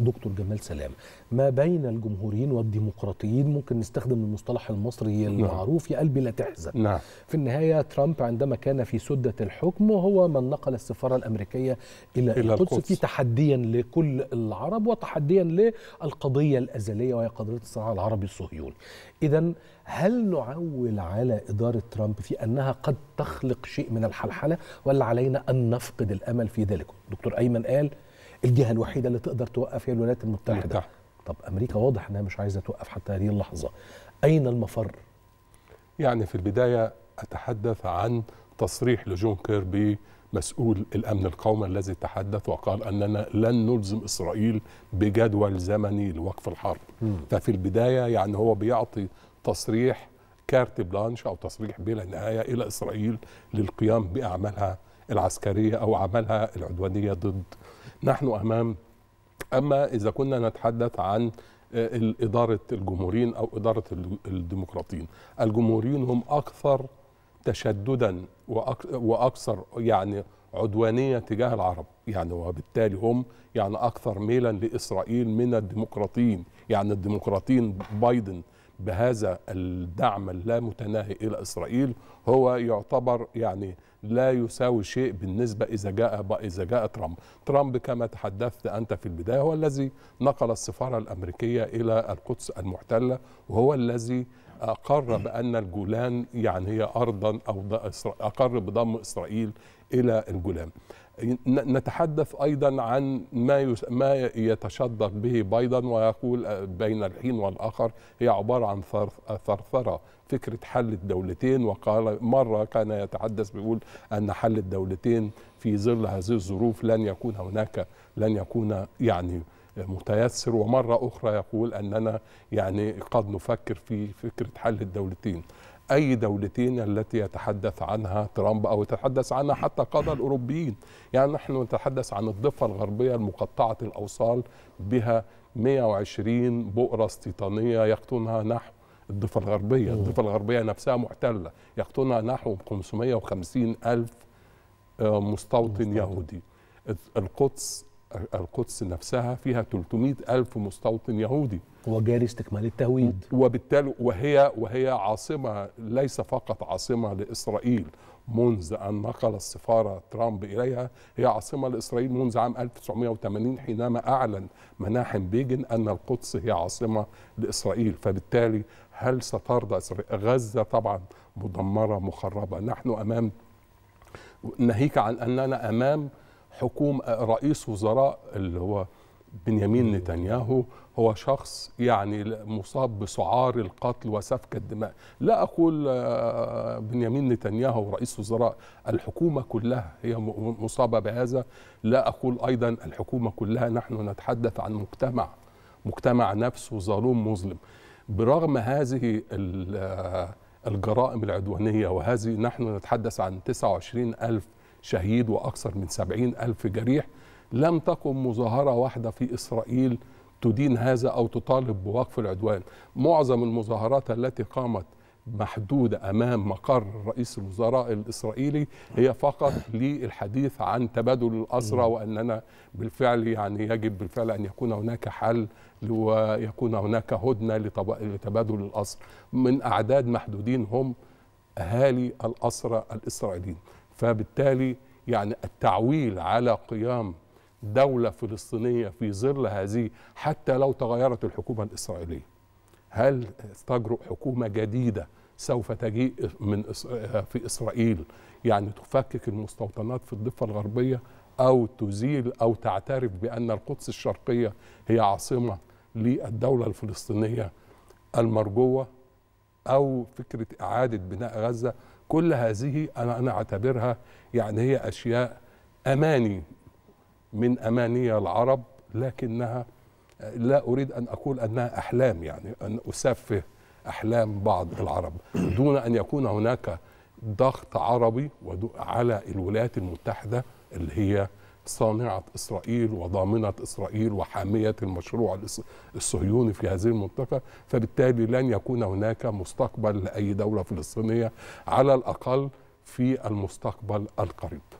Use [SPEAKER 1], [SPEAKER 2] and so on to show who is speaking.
[SPEAKER 1] دكتور جمال سلام ما بين الجمهوريين والديمقراطيين ممكن نستخدم المصطلح المصري نعم. المعروف يا قلبي لا تحزن نعم. في النهاية ترامب عندما كان في سدة الحكم هو من نقل السفارة الأمريكية إلى, إلى القدس, القدس. في تحديا لكل العرب وتحديا للقضية الأزلية وهي قضية الصراع العربي الصهيوني إذا هل نعول على إدارة ترامب في أنها قد تخلق شيء من الحلحلة ولا علينا أن نفقد الأمل في ذلك دكتور أيمن قال الجهه الوحيده اللي تقدر توقف هي الولايات المتحده طب امريكا واضح انها مش عايزه توقف حتى هذه اللحظه اين المفر
[SPEAKER 2] يعني في البدايه اتحدث عن تصريح لجون كيربي مسؤول الامن القومي الذي تحدث وقال اننا لن نلزم اسرائيل بجدول زمني لوقف الحرب م. ففي البدايه يعني هو بيعطي تصريح كارت بلانش او تصريح بلا نهايه الى اسرائيل للقيام باعمالها العسكرية أو عملها العدوانية ضد نحن أمام أما إذا كنا نتحدث عن آه، إدارة الجمهوريين أو إدارة الديمقراطيين الجمهوريين هم أكثر تشددا وأكثر يعني عدوانية تجاه العرب يعني وبالتالي هم يعني أكثر ميلا لإسرائيل من الديمقراطيين يعني الديمقراطيين بايدن بهذا الدعم اللامتناهي إلى إسرائيل هو يعتبر يعني لا يساوي شيء بالنسبة إذا جاء إذا جاء ترامب، ترامب كما تحدثت أنت في البداية هو الذي نقل السفارة الأمريكية إلى القدس المحتلة وهو الذي أقر بأن الجولان يعني هي أرضا أو أقر بضم إسرائيل الى الجولان نتحدث ايضا عن ما ما يتشدق به بايدن ويقول آه، بين الحين والاخر هي عباره عن ثرثره فكره حل الدولتين وقال مره كان يتحدث بيقول ان حل الدولتين في ظل هذه الظروف لن يكون هناك لن يكون يعني متيسر ومره اخرى يقول اننا يعني قد نفكر في فكره حل الدولتين أي دولتين التي يتحدث عنها ترامب أو يتحدث عنها حتى قادة الأوروبيين يعني نحن نتحدث عن الضفة الغربية المقطعة الأوصال بها 120 بؤرة استيطانية يقطنها نحو الضفة الغربية الضفة الغربية نفسها محتلة يقطنها نحو 550 ألف آه، مستوطن, يهودي القدس القدس نفسها فيها 300 ألف مستوطن يهودي
[SPEAKER 1] وجاري استكمال التهويد
[SPEAKER 2] وبالتالي وهي وهي عاصمة ليس فقط عاصمة لإسرائيل منذ أن نقل السفارة ترامب إليها هي عاصمة لإسرائيل منذ عام 1980 حينما أعلن مناحم بيجن أن القدس هي عاصمة لإسرائيل فبالتالي هل سترضى غزة طبعا مدمرة مخربة نحن أمام ناهيك عن أننا أمام حكومة آه، رئيس وزراء اللي هو بنيامين نتنياهو هو شخص يعني مصاب بسعار القتل وسفك الدماء لا أقول آه، بنيامين نتنياهو رئيس وزراء الحكومة كلها هي مصابة بهذا لا أقول أيضا الحكومة كلها نحن نتحدث عن مجتمع مجتمع نفسه ظالم مظلم برغم هذه آه، الجرائم العدوانية وهذه نحن نتحدث عن 29 ألف شهيد وأكثر من سبعين ألف جريح لم تقم مظاهرة واحدة في إسرائيل تدين هذا أو تطالب بوقف العدوان معظم المظاهرات التي قامت محدودة أمام مقر رئيس الوزراء الإسرائيلي هي فقط للحديث عن تبادل الأسرى وأننا بالفعل يعني يجب بالفعل أن يكون هناك حل ويكون هناك هدنة لتبادل الأسر من أعداد محدودين هم أهالي الأسرى الإسرائيليين فبالتالي يعني التعويل على قيام دولة فلسطينية في ظل هذه حتى لو تغيرت الحكومة الإسرائيلية هل تجرؤ حكومة جديدة سوف تجيء من في إسرائيل يعني تفكك المستوطنات في الضفة الغربية أو تزيل أو تعترف بأن القدس الشرقية هي عاصمة للدولة الفلسطينية المرجوة او فكره اعاده بناء غزه كل هذه انا انا اعتبرها يعني هي اشياء اماني من اماني العرب لكنها لا اريد ان اقول انها احلام يعني ان اسفه احلام بعض العرب دون ان يكون هناك ضغط عربي على الولايات المتحده اللي هي صانعة إسرائيل وضامنة إسرائيل وحامية المشروع الصهيوني في هذه المنطقة فبالتالي لن يكون هناك مستقبل لأي دولة فلسطينية على الأقل في المستقبل القريب